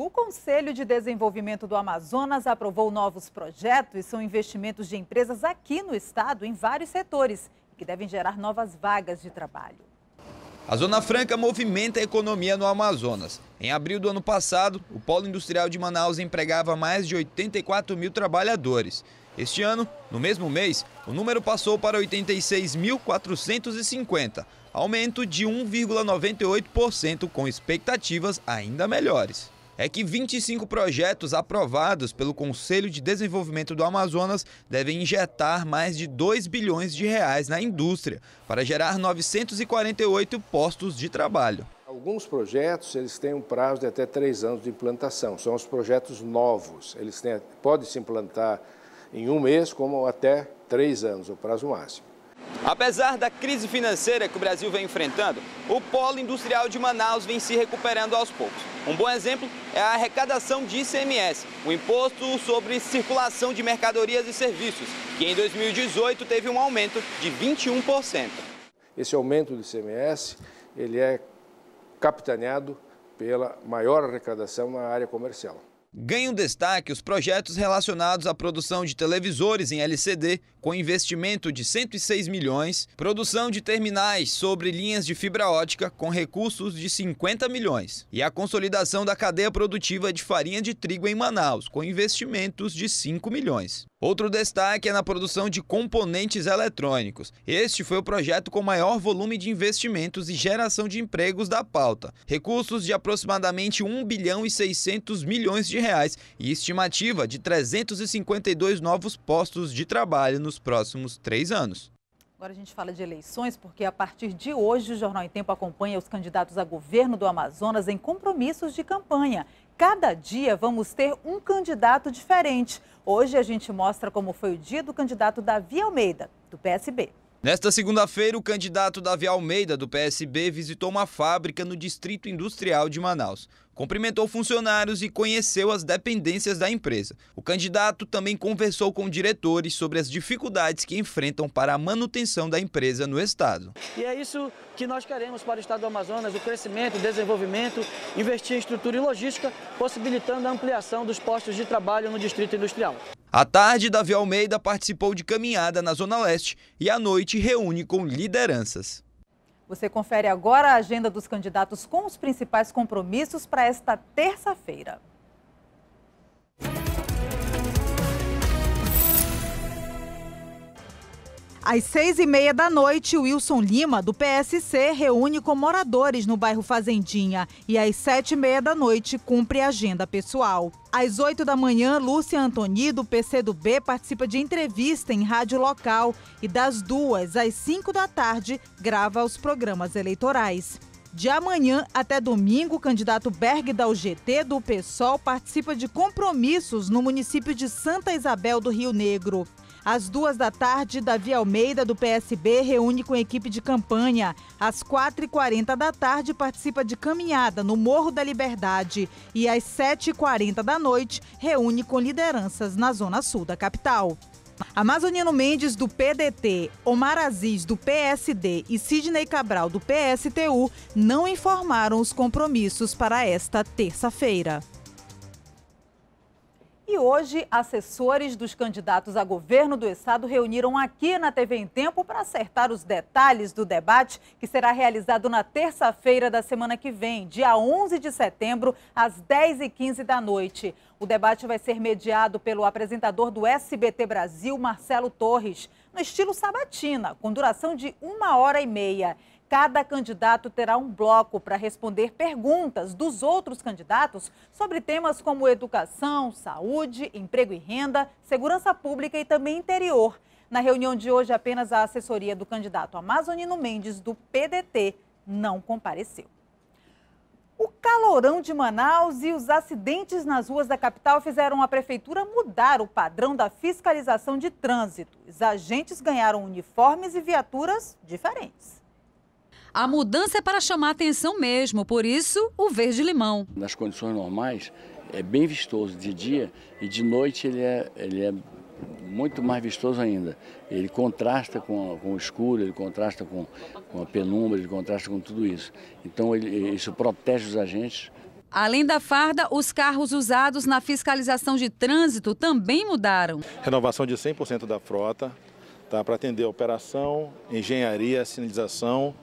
O Conselho de Desenvolvimento do Amazonas aprovou novos projetos e são investimentos de empresas aqui no estado em vários setores que devem gerar novas vagas de trabalho. A Zona Franca movimenta a economia no Amazonas. Em abril do ano passado, o polo industrial de Manaus empregava mais de 84 mil trabalhadores. Este ano, no mesmo mês, o número passou para 86.450, aumento de 1,98% com expectativas ainda melhores é que 25 projetos aprovados pelo Conselho de Desenvolvimento do Amazonas devem injetar mais de 2 bilhões de reais na indústria para gerar 948 postos de trabalho. Alguns projetos eles têm um prazo de até três anos de implantação. São os projetos novos. Eles têm, podem se implantar em um mês, como até três anos, o prazo máximo. Apesar da crise financeira que o Brasil vem enfrentando, o polo industrial de Manaus vem se recuperando aos poucos. Um bom exemplo é a arrecadação de ICMS, o imposto sobre circulação de mercadorias e serviços, que em 2018 teve um aumento de 21%. Esse aumento do ICMS, ele é capitaneado pela maior arrecadação na área comercial. Ganham destaque os projetos relacionados à produção de televisores em LCD, com investimento de 106 milhões, produção de terminais sobre linhas de fibra ótica, com recursos de 50 milhões, e a consolidação da cadeia produtiva de farinha de trigo em Manaus, com investimentos de 5 milhões. Outro destaque é na produção de componentes eletrônicos. Este foi o projeto com maior volume de investimentos e geração de empregos da pauta. Recursos de aproximadamente 1 bilhão e 600 milhões de reais e estimativa de 352 novos postos de trabalho nos próximos três anos. Agora a gente fala de eleições, porque a partir de hoje o Jornal em Tempo acompanha os candidatos a governo do Amazonas em compromissos de campanha. Cada dia vamos ter um candidato diferente. Hoje a gente mostra como foi o dia do candidato Davi Almeida, do PSB. Nesta segunda-feira, o candidato Davi Almeida, do PSB, visitou uma fábrica no Distrito Industrial de Manaus cumprimentou funcionários e conheceu as dependências da empresa. O candidato também conversou com diretores sobre as dificuldades que enfrentam para a manutenção da empresa no estado. E é isso que nós queremos para o estado do Amazonas, o crescimento, o desenvolvimento, investir em estrutura e logística, possibilitando a ampliação dos postos de trabalho no distrito industrial. À tarde, Davi Almeida participou de caminhada na Zona Leste e à noite reúne com lideranças. Você confere agora a agenda dos candidatos com os principais compromissos para esta terça-feira. Às seis e meia da noite, Wilson Lima, do PSC, reúne com moradores no bairro Fazendinha e às sete e meia da noite cumpre a agenda pessoal. Às oito da manhã, Lúcia Antoni, do PCdoB, participa de entrevista em rádio local e das duas às cinco da tarde grava os programas eleitorais. De amanhã até domingo, o candidato Berg da UGT do PSOL participa de compromissos no município de Santa Isabel do Rio Negro. Às duas da tarde, Davi Almeida, do PSB, reúne com a equipe de campanha. Às quatro e quarenta da tarde, participa de caminhada no Morro da Liberdade. E às sete e quarenta da noite, reúne com lideranças na zona sul da capital. Amazonino Mendes, do PDT, Omar Aziz, do PSD e Sidney Cabral, do PSTU, não informaram os compromissos para esta terça-feira. E hoje, assessores dos candidatos a governo do estado reuniram aqui na TV em Tempo para acertar os detalhes do debate que será realizado na terça-feira da semana que vem, dia 11 de setembro, às 10h15 da noite. O debate vai ser mediado pelo apresentador do SBT Brasil, Marcelo Torres, no estilo sabatina, com duração de uma hora e meia. Cada candidato terá um bloco para responder perguntas dos outros candidatos sobre temas como educação, saúde, emprego e renda, segurança pública e também interior. Na reunião de hoje, apenas a assessoria do candidato Amazonino Mendes, do PDT, não compareceu. O calorão de Manaus e os acidentes nas ruas da capital fizeram a prefeitura mudar o padrão da fiscalização de trânsito. Os agentes ganharam uniformes e viaturas diferentes. A mudança é para chamar atenção mesmo, por isso o verde-limão. Nas condições normais, é bem vistoso de dia e de noite ele é, ele é muito mais vistoso ainda. Ele contrasta com, com o escuro, ele contrasta com, com, a penumbra, ele contrasta com tudo isso. Então ele, isso protege os agentes. Além da farda, os carros usados na fiscalização de trânsito também mudaram. Renovação de 100% da frota tá, para atender a operação, engenharia, sinalização,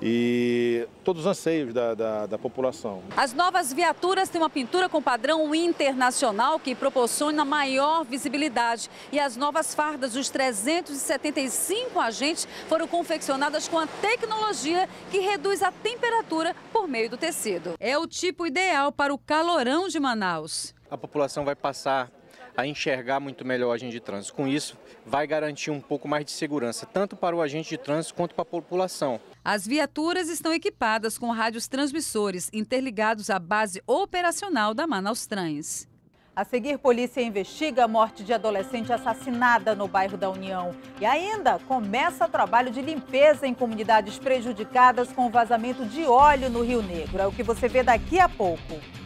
e todos os anseios da, da, da, população. As novas viaturas têm uma pintura com padrão internacional que proporciona maior visibilidade. E as novas fardas dos 375 agentes foram confeccionadas com a tecnologia que reduz a temperatura por meio do tecido. É o tipo ideal para o calorão de Manaus. A população vai passar a enxergar muito melhor o agente de trânsito. Com isso, vai garantir um pouco mais de segurança, tanto para o agente de trânsito quanto para a população. As viaturas estão equipadas com rádios transmissores interligados à base operacional da Manaus Trans. A seguir, polícia investiga a morte de adolescente assassinada no bairro da União. E ainda começa trabalho de limpeza em comunidades prejudicadas com vazamento de óleo no Rio Negro. É o que você vê daqui a pouco.